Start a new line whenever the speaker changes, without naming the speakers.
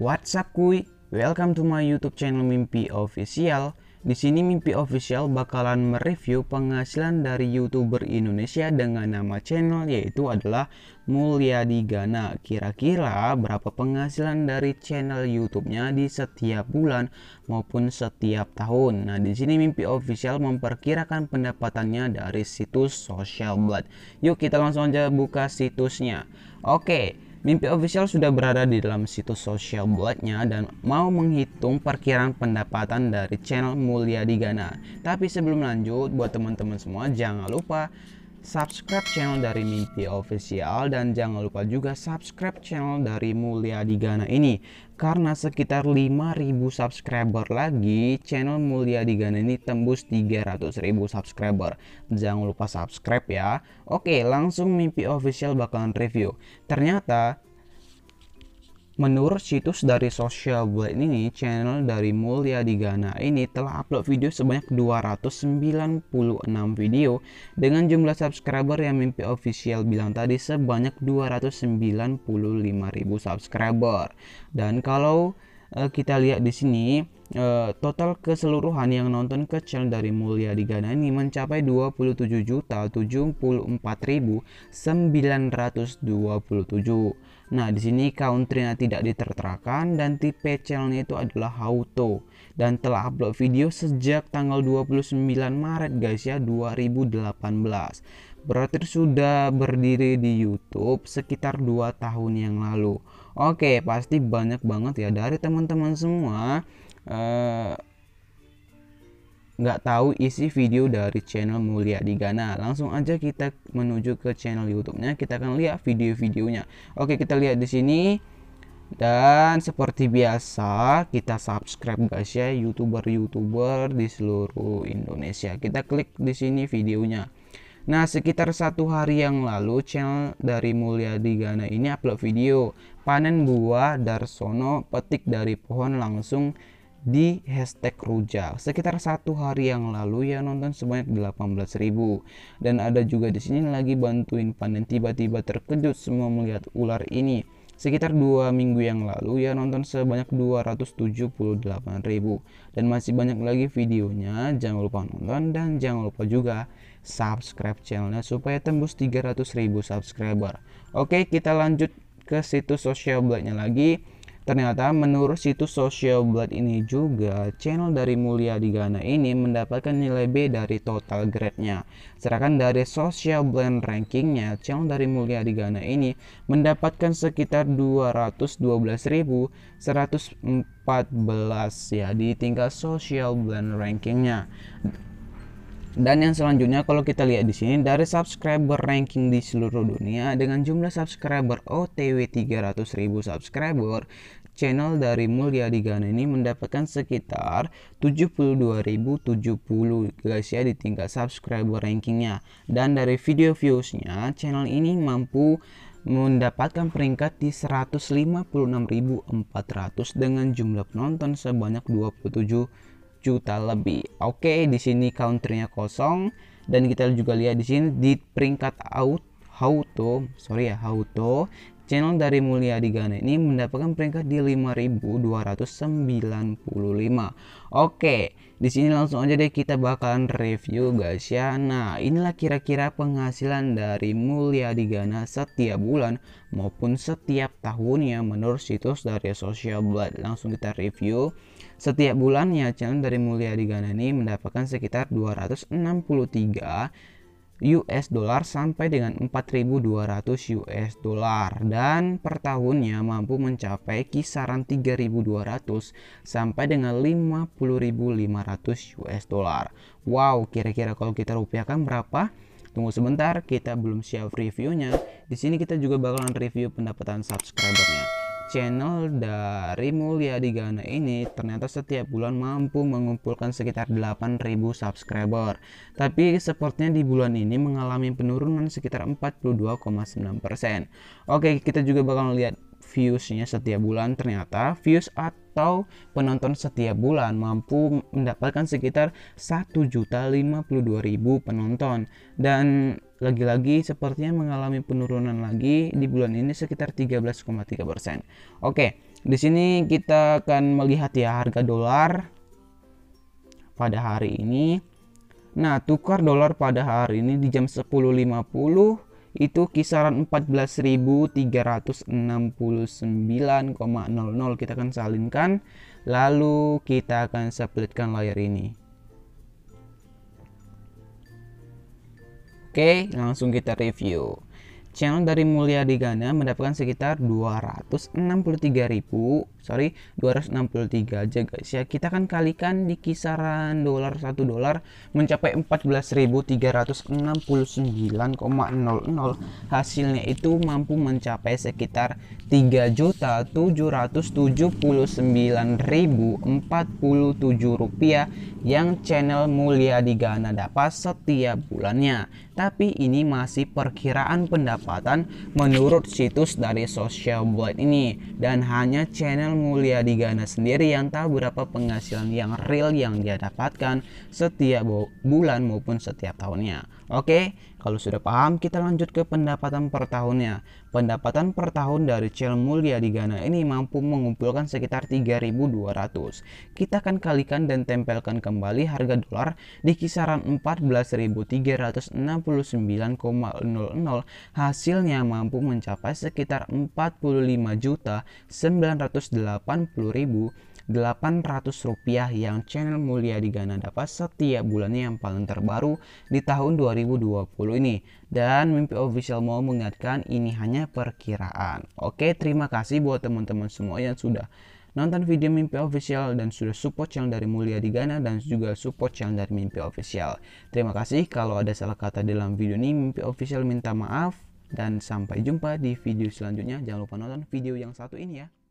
What's up kuy? Welcome to my YouTube channel Mimpi Official. Di sini Mimpi Official bakalan mereview penghasilan dari YouTuber Indonesia dengan nama channel yaitu adalah Mulia Gana. Kira-kira berapa penghasilan dari channel YouTube-nya di setiap bulan maupun setiap tahun. Nah, di sini Mimpi Official memperkirakan pendapatannya dari situs Social Blood. Yuk kita langsung aja buka situsnya. Oke. Okay. Mimpi Official sudah berada di dalam situs sosial buatnya dan mau menghitung perkiraan pendapatan dari channel Mulia Digana. Tapi sebelum lanjut, buat teman-teman semua jangan lupa subscribe channel dari Mimpi Official dan jangan lupa juga subscribe channel dari Mulia Digana ini karena sekitar 5000 subscriber lagi channel Mulia Digana ini tembus 300.000 subscriber jangan lupa subscribe ya oke langsung Mimpi Official bakalan review ternyata Menurut situs dari Social Blade ini, channel dari Mulya di Ghana ini telah upload video sebanyak 296 video dengan jumlah subscriber yang mimpi official bilang tadi sebanyak 295.000 subscriber. Dan kalau uh, kita lihat di sini eh, total keseluruhan yang nonton ke channel dari Mulia di Ghana ini mencapai 27.744.927 Nah, di sini country-nya tidak diterterakan dan tipe channelnya itu adalah auto dan telah upload video sejak tanggal 29 Maret guys ya 2018. Berarti sudah berdiri di YouTube sekitar 2 tahun yang lalu. Oke, pasti banyak banget ya dari teman-teman semua uh, nggak tahu isi video dari channel Mulia di Langsung aja kita menuju ke channel YouTube-nya. Kita akan lihat video-videonya. Oke, kita lihat di sini. Dan seperti biasa, kita subscribe guys ya YouTuber-YouTuber di seluruh Indonesia. Kita klik di sini videonya. Nah, sekitar satu hari yang lalu, channel dari Mulia di ini upload video panen buah Darsono petik dari pohon langsung di hashtag rujak sekitar satu hari yang lalu ya nonton sebanyak 18.000 dan ada juga di sini lagi bantuin panen tiba-tiba terkejut semua melihat ular ini sekitar dua minggu yang lalu ya nonton sebanyak 278.000 dan masih banyak lagi videonya jangan lupa nonton dan jangan lupa juga subscribe channelnya supaya tembus 300.000 subscriber oke kita lanjut ke situs sosial blognya lagi Ternyata menurut situs Social Blood ini juga channel dari Mulia di Ghana ini mendapatkan nilai B dari total grade-nya. Sedangkan dari Social Blood rankingnya, channel dari Mulia di Ghana ini mendapatkan sekitar 212.114 ya di tingkat Social Blood rankingnya. Dan yang selanjutnya kalau kita lihat di sini dari subscriber ranking di seluruh dunia dengan jumlah subscriber OTW 300.000 subscriber, channel dari Mulia Digana ini mendapatkan sekitar 72.070 guys ya di tingkat subscriber rankingnya. Dan dari video viewsnya channel ini mampu mendapatkan peringkat di 156.400 dengan jumlah penonton sebanyak 27 juta lebih. Oke, di sini counternya kosong dan kita juga lihat di sini di peringkat out Hauto, sorry ya Hauto, Channel dari Mulia Digana ini mendapatkan peringkat di 5295. Oke, di sini langsung aja deh kita bakalan review guys ya. Nah, inilah kira-kira penghasilan dari Mulia Digana setiap bulan maupun setiap tahunnya menurut situs dari Social Blood. Langsung kita review. Setiap bulannya channel dari Mulia Digana ini mendapatkan sekitar 263 US dollar sampai dengan 4.200 US dollar dan per tahunnya mampu mencapai kisaran 3.200 sampai dengan 50.500 US dollar. Wow, kira-kira kalau kita rupiahkan berapa? Tunggu sebentar, kita belum siap reviewnya. Di sini kita juga bakalan review pendapatan subscribernya channel dari Mulia di Ghana ini ternyata setiap bulan mampu mengumpulkan sekitar 8.000 subscriber. Tapi supportnya di bulan ini mengalami penurunan sekitar 42,9%. Oke, kita juga bakal lihat viewsnya setiap bulan ternyata views atau penonton setiap bulan mampu mendapatkan sekitar 1.052.000 penonton dan lagi-lagi sepertinya mengalami penurunan lagi di bulan ini sekitar 13,3 persen. Oke, di sini kita akan melihat ya harga dolar pada hari ini. Nah, tukar dolar pada hari ini di jam 10.50 itu kisaran 14.369,00 kita akan salinkan lalu kita akan splitkan layar ini oke langsung kita review channel dari Mulia Ghana mendapatkan sekitar 263.000 sorry 263 aja guys ya kita kan kalikan di kisaran dolar satu dolar mencapai 14.369,00 hasilnya itu mampu mencapai sekitar 3.779.047 rupiah yang channel Mulia Ghana dapat setiap bulannya tapi ini masih perkiraan pendapat pendapatan menurut situs dari Social Blade ini dan hanya channel Mulia Digana sendiri yang tahu berapa penghasilan yang real yang dia dapatkan setiap bulan maupun setiap tahunnya. Oke, kalau sudah paham kita lanjut ke pendapatan per tahunnya. Pendapatan per tahun dari Cel Mulia di Ghana ini mampu mengumpulkan sekitar 3.200. Kita akan kalikan dan tempelkan kembali harga dolar di kisaran 14.369,00. Hasilnya mampu mencapai sekitar juta ribu. Rp800 yang channel Mulia di Ghana dapat setiap bulannya yang paling terbaru di tahun 2020 ini. Dan Mimpi Official mau mengingatkan ini hanya perkiraan. Oke, terima kasih buat teman-teman semua yang sudah nonton video Mimpi Official dan sudah support channel dari Mulia di Ghana dan juga support channel dari Mimpi Official. Terima kasih kalau ada salah kata dalam video ini Mimpi Official minta maaf dan sampai jumpa di video selanjutnya. Jangan lupa nonton video yang satu ini ya.